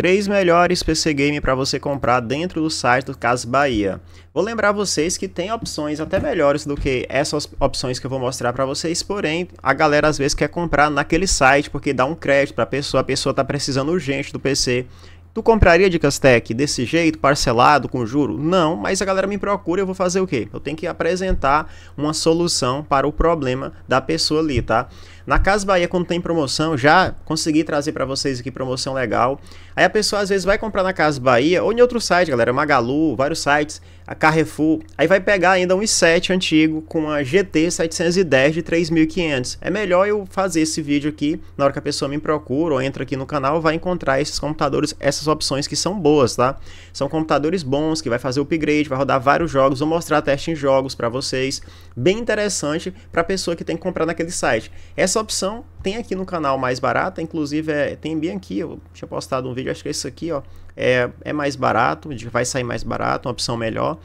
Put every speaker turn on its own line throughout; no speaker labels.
Três melhores PC game para você comprar dentro do site do Cas Bahia. Vou lembrar vocês que tem opções até melhores do que essas opções que eu vou mostrar para vocês, porém a galera às vezes quer comprar naquele site porque dá um crédito para a pessoa, a pessoa está precisando urgente do PC Tu compraria dicas tech desse jeito, parcelado, com juro? Não, mas a galera me procura, eu vou fazer o quê? Eu tenho que apresentar uma solução para o problema da pessoa ali, tá? Na Casa Bahia, quando tem promoção, já consegui trazer para vocês aqui promoção legal. Aí a pessoa às vezes vai comprar na Casa Bahia ou em outro site, galera, Magalu, vários sites a Carrefour, aí vai pegar ainda um i7 antigo com a GT 710 de 3500. É melhor eu fazer esse vídeo aqui, na hora que a pessoa me procura ou entra aqui no canal, vai encontrar esses computadores, essas opções que são boas, tá? São computadores bons, que vai fazer upgrade, vai rodar vários jogos, vou mostrar teste em jogos para vocês, bem interessante para a pessoa que tem que comprar naquele site. Essa opção tem aqui no canal mais barata, inclusive é, tem bem aqui, eu tinha postado um vídeo, acho que é isso aqui, ó, é, é mais barato, vai sair mais barato, uma opção melhor.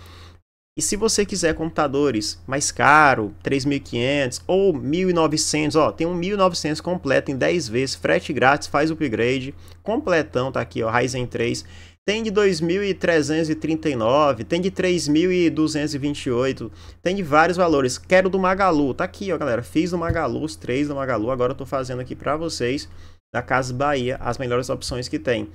E se você quiser computadores mais caro, 3.500 ou 1.900, ó, tem um 1.900 completo em 10 vezes, frete grátis, faz upgrade, completão, tá aqui, ó, Ryzen 3. Tem de 2.339, tem de 3.228, tem de vários valores. Quero do Magalu, tá aqui, ó, galera, fiz do Magalu, os três do Magalu, agora eu tô fazendo aqui para vocês, da Casa Bahia, as melhores opções que tem.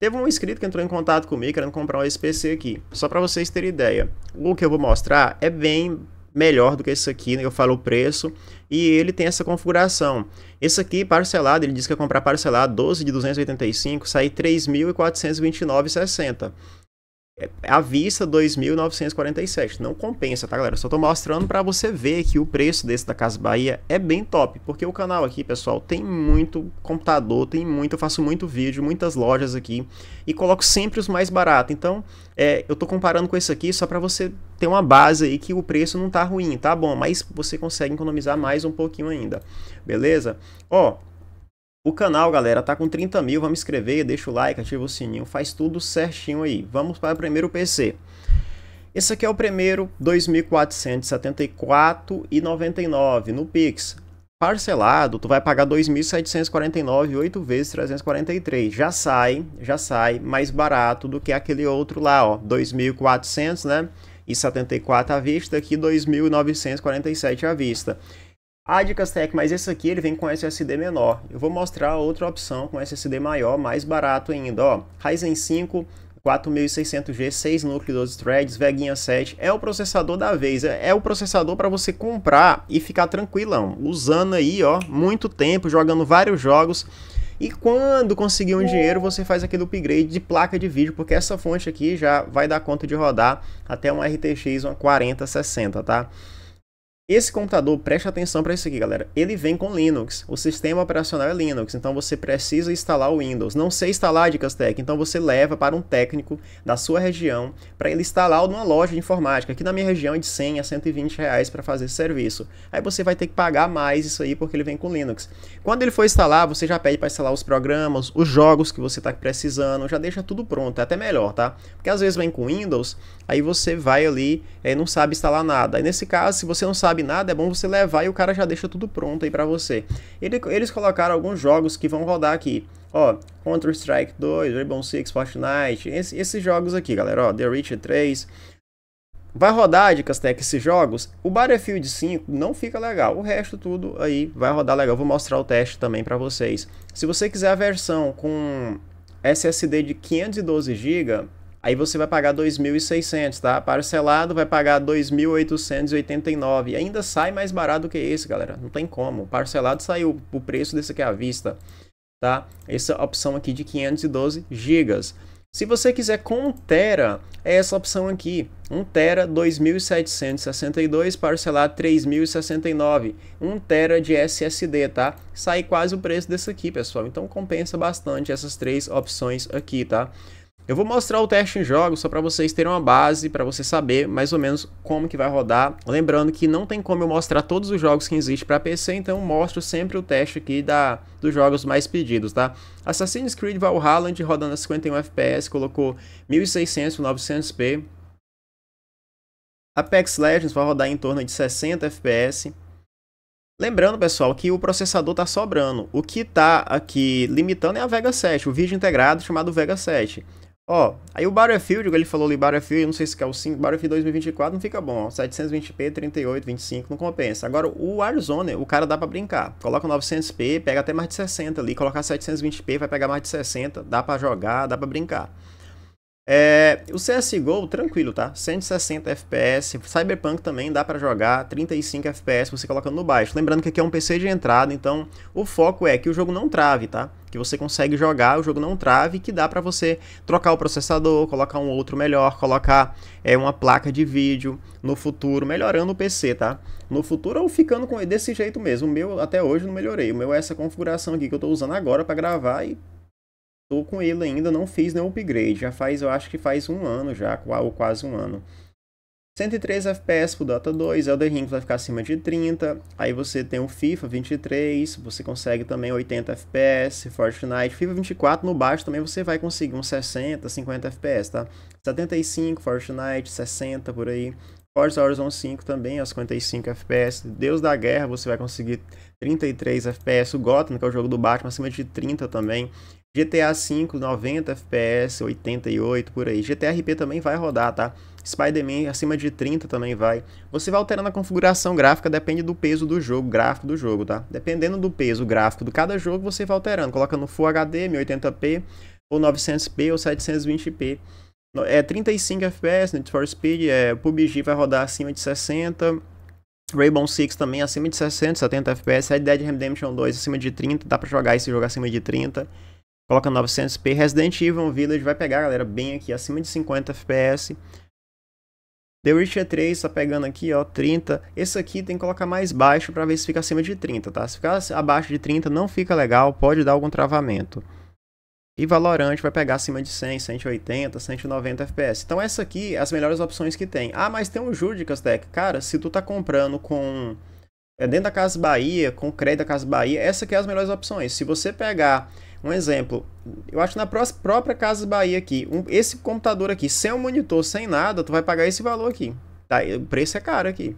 Teve um inscrito que entrou em contato comigo querendo comprar um SPC aqui. Só para vocês terem ideia. O que eu vou mostrar é bem melhor do que esse aqui, né? eu falo o preço, e ele tem essa configuração. Esse aqui, parcelado, ele disse que ia comprar parcelado 12 de 285, sair 3.429,60 à é, é vista 2.947. Não compensa, tá, galera? Só tô mostrando para você ver que o preço desse da Casa Bahia é bem top, porque o canal aqui, pessoal, tem muito computador, tem muito, eu faço muito vídeo, muitas lojas aqui e coloco sempre os mais baratos. Então, é, eu tô comparando com esse aqui só para você ter uma base aí que o preço não tá ruim, tá bom? Mas você consegue economizar mais um pouquinho ainda. Beleza? Ó, o canal, galera, tá com 30 mil, vamos inscrever, deixa o like, ativa o sininho, faz tudo certinho aí. Vamos para o primeiro PC. Esse aqui é o primeiro, 2.474,99 no Pix. Parcelado, tu vai pagar 2.749, 8 vezes 343. Já sai, já sai mais barato do que aquele outro lá, ó, 2.400, né? E 74 à vista, aqui 2.947 à vista. Ah, Dicastec, mas esse aqui ele vem com SSD menor. Eu vou mostrar outra opção com SSD maior, mais barato ainda. Ó, Ryzen 5 4600G, 6 núcleos, 12 threads, Veguinha 7. É o processador da vez, é, é o processador para você comprar e ficar tranquilão, usando aí, ó, muito tempo, jogando vários jogos. E quando conseguir um dinheiro, você faz aquele upgrade de placa de vídeo, porque essa fonte aqui já vai dar conta de rodar até uma RTX uma 4060, tá? Esse computador, preste atenção para isso aqui, galera. Ele vem com Linux. O sistema operacional é Linux, então você precisa instalar o Windows. Não sei instalar dicas tech, então você leva para um técnico da sua região para ele instalar numa loja de informática. Aqui na minha região é de 100 a 120 reais para fazer esse serviço. Aí você vai ter que pagar mais isso aí porque ele vem com Linux. Quando ele for instalar, você já pede para instalar os programas, os jogos que você está precisando, já deixa tudo pronto. É até melhor, tá? Porque às vezes vem com Windows, aí você vai ali e eh, é, não sabe instalar nada. Aí nesse caso, se você não sabe sabe nada, é bom você levar e o cara já deixa tudo pronto aí para você. Ele, eles colocaram alguns jogos que vão rodar aqui. Ó, Counter-Strike 2, Rainbow Six, Fortnite, esse, esses jogos aqui, galera. Ó, The Witcher 3, Vai rodar, dicas tech, esses jogos. O Battlefield 5 não fica legal. O resto tudo aí vai rodar legal. Vou mostrar o teste também para vocês. Se você quiser a versão com SSD de 512 GB, Aí você vai pagar 2.600, tá? Parcelado vai pagar 2.889. Ainda sai mais barato que esse, galera. Não tem como. Parcelado saiu o preço desse aqui é à vista, tá? Essa opção aqui de 512 GB. Se você quiser com 1 tera, é essa opção aqui. 1 tera 2762 parcelar 3069. 1 tera de SSD, tá? Sai quase o preço desse aqui, pessoal. Então compensa bastante essas três opções aqui, tá? Eu vou mostrar o teste em jogos só para vocês terem uma base, para você saber mais ou menos como que vai rodar. Lembrando que não tem como eu mostrar todos os jogos que existem para PC, então mostro sempre o teste aqui da, dos jogos mais pedidos, tá? Assassin's Creed Valhalla rodando a 51 FPS, colocou 1600 900p. Apex Legends vai rodar em torno de 60 FPS. Lembrando, pessoal, que o processador está sobrando. O que está aqui limitando é a Vega 7, o vídeo integrado chamado Vega 7. Ó, aí o Battlefield, ele falou ali Battlefield, não sei se é o 5, Battlefield 2024 não fica bom, ó, 720p, 38, 25 não compensa. Agora o Warzone, o cara dá pra brincar. Coloca 900p, pega até mais de 60 ali, colocar 720p vai pegar mais de 60, dá pra jogar, dá pra brincar. É, o CSGO, tranquilo, tá? 160 FPS. Cyberpunk também dá para jogar 35 FPS você colocando no baixo. Lembrando que aqui é um PC de entrada, então o foco é que o jogo não trave, tá? Que você consegue jogar, o jogo não trave, que dá para você trocar o processador, colocar um outro melhor, colocar é, uma placa de vídeo no futuro, melhorando o PC, tá? No futuro ou ficando com desse jeito mesmo. O meu até hoje não melhorei. O meu é essa configuração aqui que eu tô usando agora para gravar e tô com ele ainda, não fiz nenhum upgrade. Já faz, eu acho que faz um ano já, ou quase um ano. 103 FPS pro Dota 2, Elden Ring vai ficar acima de 30, aí você tem o FIFA 23, você consegue também 80 FPS, Fortnite, FIFA 24 no baixo também você vai conseguir uns 60, 50 FPS, tá? 75 Fortnite, 60 por aí, Forza Horizon 5 também aos 55 FPS, Deus da Guerra você vai conseguir 33 FPS, o Gotham, que é o jogo do Batman, acima de 30 também, GTA V, 90 FPS, 88 por aí. GTA RP também vai rodar, tá? Spider-Man acima de 30 também vai. Você vai alterando a configuração gráfica, depende do peso do jogo, gráfico do jogo, tá? Dependendo do peso gráfico de cada jogo, você vai alterando. Coloca no Full HD, 1080p, ou 900p, ou 720p. É 35 FPS, Need for Speed, é, PUBG vai rodar acima de 60 Rainbow Six também acima de 60, 70 FPS, Red Dead Redemption 2 acima de 30, dá pra jogar esse jogo acima de 30. Coloca 900p, Resident Evil Village vai pegar, galera, bem aqui, acima de 50 FPS. The Witcher 3 tá pegando aqui, ó, 30. Esse aqui tem que colocar mais baixo para ver se fica acima de 30, tá? Se ficar abaixo de 30 não fica legal, pode dar algum travamento. E Valorant vai pegar acima de 100, 180, 190 FPS. Então essa aqui é as melhores opções que tem. Ah, mas tem um Judicas Tech. Cara, se tu tá comprando com é dentro da Casa Bahia, com crédito da Casa Bahia, essa que é as melhores opções. Se você pegar um exemplo, eu acho que na própria Casa Bahia aqui, um, esse computador aqui, sem um monitor, sem nada, tu vai pagar esse valor aqui. Tá? O preço é caro aqui.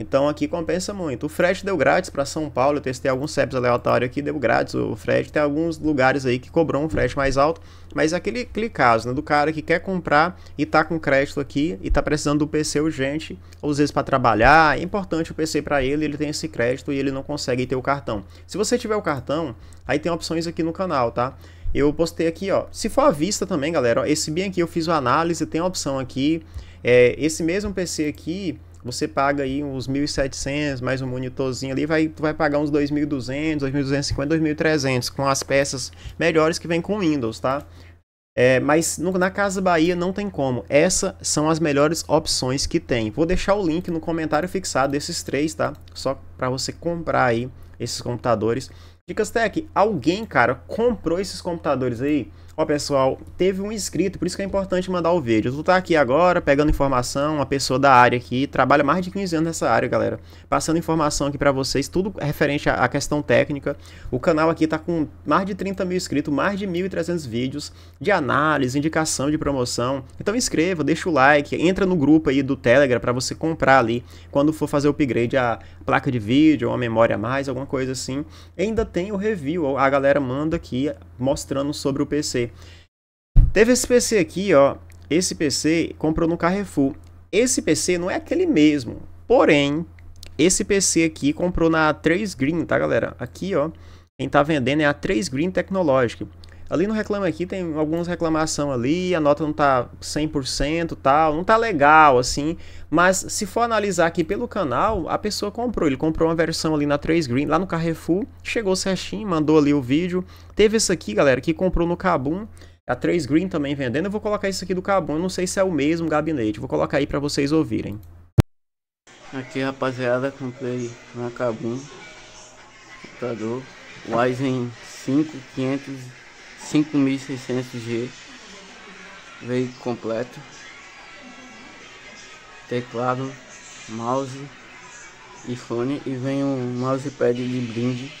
Então aqui compensa muito. O frete deu grátis para São Paulo, eu testei alguns CEPs aleatórios aqui, deu grátis o frete. Tem alguns lugares aí que cobrou um frete mais alto, mas é aquele, aquele caso, né, do cara que quer comprar e tá com crédito aqui e tá precisando do PC urgente, ou às vezes para trabalhar, é importante o PC para ele, ele tem esse crédito e ele não consegue ter o cartão. Se você tiver o cartão, aí tem opções aqui no canal, tá? Eu postei aqui, ó. Se for à vista também, galera, ó, esse bem aqui eu fiz a análise, tem a opção aqui. É, esse mesmo PC aqui, você paga aí uns 1.700, mais um monitorzinho ali, vai, vai pagar uns 2.200, 2.250, 2.300, com as peças melhores que vem com Windows, tá? É, mas no, na Casa Bahia não tem como. Essas são as melhores opções que tem. Vou deixar o link no comentário fixado desses três, tá? Só para você comprar aí esses computadores. Dicas Tech, alguém, cara, comprou esses computadores aí? Ó, pessoal, teve um inscrito, por isso que é importante mandar o vídeo. Tu tá aqui agora pegando informação, uma pessoa da área aqui, trabalha mais de 15 anos nessa área, galera. Passando informação aqui para vocês, tudo referente à questão técnica. O canal aqui tá com mais de 30 mil inscritos, mais de 1.300 vídeos de análise, indicação de promoção. Então inscreva, deixa o like, entra no grupo aí do Telegram para você comprar ali quando for fazer o upgrade a placa de vídeo, uma memória a mais, alguma coisa assim. E ainda tem o review, a galera manda aqui mostrando sobre o PC. Teve esse PC aqui, ó. Esse PC comprou no Carrefour. Esse PC não é aquele mesmo. Porém, esse PC aqui comprou na 3 Green, tá, galera? Aqui, ó. Quem tá vendendo é a 3 Green Tecnológica. Ali no Reclama Aqui tem algumas reclamação ali, a nota não tá 100% tal, não tá legal assim, mas se for analisar aqui pelo canal, a pessoa comprou, ele comprou uma versão ali na 3 Green, lá no Carrefour, chegou certinho, mandou ali o vídeo. Teve esse aqui, galera, que comprou no Cabum, a 3 Green também vendendo. Eu vou colocar isso aqui do Cabum, eu não sei se é o mesmo gabinete, vou colocar aí para vocês ouvirem. Aqui, rapaziada, comprei na Cabum, computador Ryzen 5 500 5600G veículo completo teclado mouse e fone e vem um mousepad de brinde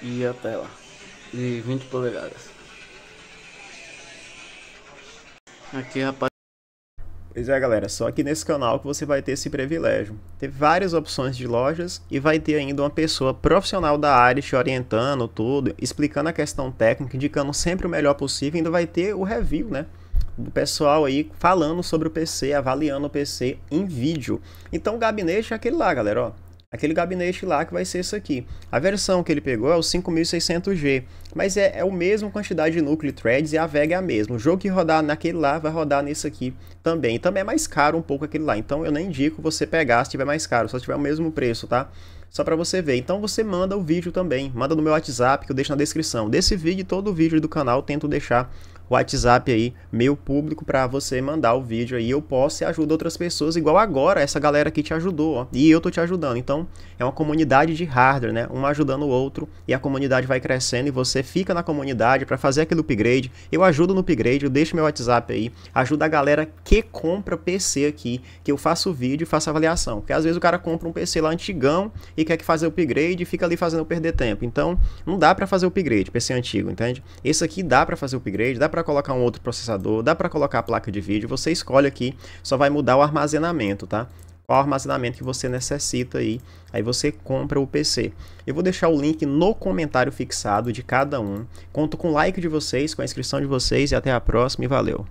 e a tela de 20 polegadas aqui rapaz Pois é, galera, só aqui nesse canal que você vai ter esse privilégio. Ter várias opções de lojas e vai ter ainda uma pessoa profissional da área te orientando tudo, explicando a questão técnica, indicando sempre o melhor possível, ainda vai ter o review, né? do pessoal aí falando sobre o PC, avaliando o PC em vídeo. Então o gabinete é aquele lá, galera, ó aquele gabinete lá que vai ser isso aqui. A versão que ele pegou é o 5600G, mas é, é a mesma quantidade de núcleo threads e a VEG é a mesma. O jogo que rodar naquele lá vai rodar nesse aqui também. E também é mais caro um pouco aquele lá, então eu nem indico você pegar se tiver mais caro, só tiver o mesmo preço, tá? Só para você ver. Então você manda o vídeo também, manda no meu WhatsApp que eu deixo na descrição. Desse vídeo e todo o vídeo do canal tento deixar WhatsApp aí, meu público, para você mandar o vídeo aí. Eu posso e ajudo outras pessoas, igual agora essa galera aqui te ajudou, ó, e eu tô te ajudando. Então, é uma comunidade de hardware, né? Um ajudando o outro e a comunidade vai crescendo e você fica na comunidade para fazer aquele upgrade. Eu ajudo no upgrade, eu deixo meu WhatsApp aí, ajuda a galera que compra PC aqui, que eu faço vídeo e faço avaliação. Porque às vezes o cara compra um PC lá antigão e quer que fazer o upgrade e fica ali fazendo perder tempo. Então, não dá para fazer o upgrade, PC antigo, entende? Esse aqui dá para fazer o upgrade, dá pra para colocar um outro processador, dá para colocar a placa de vídeo, você escolhe aqui, só vai mudar o armazenamento, tá? Qual armazenamento que você necessita aí, aí você compra o PC. Eu vou deixar o link no comentário fixado de cada um. Conto com o like de vocês, com a inscrição de vocês e até a próxima e valeu!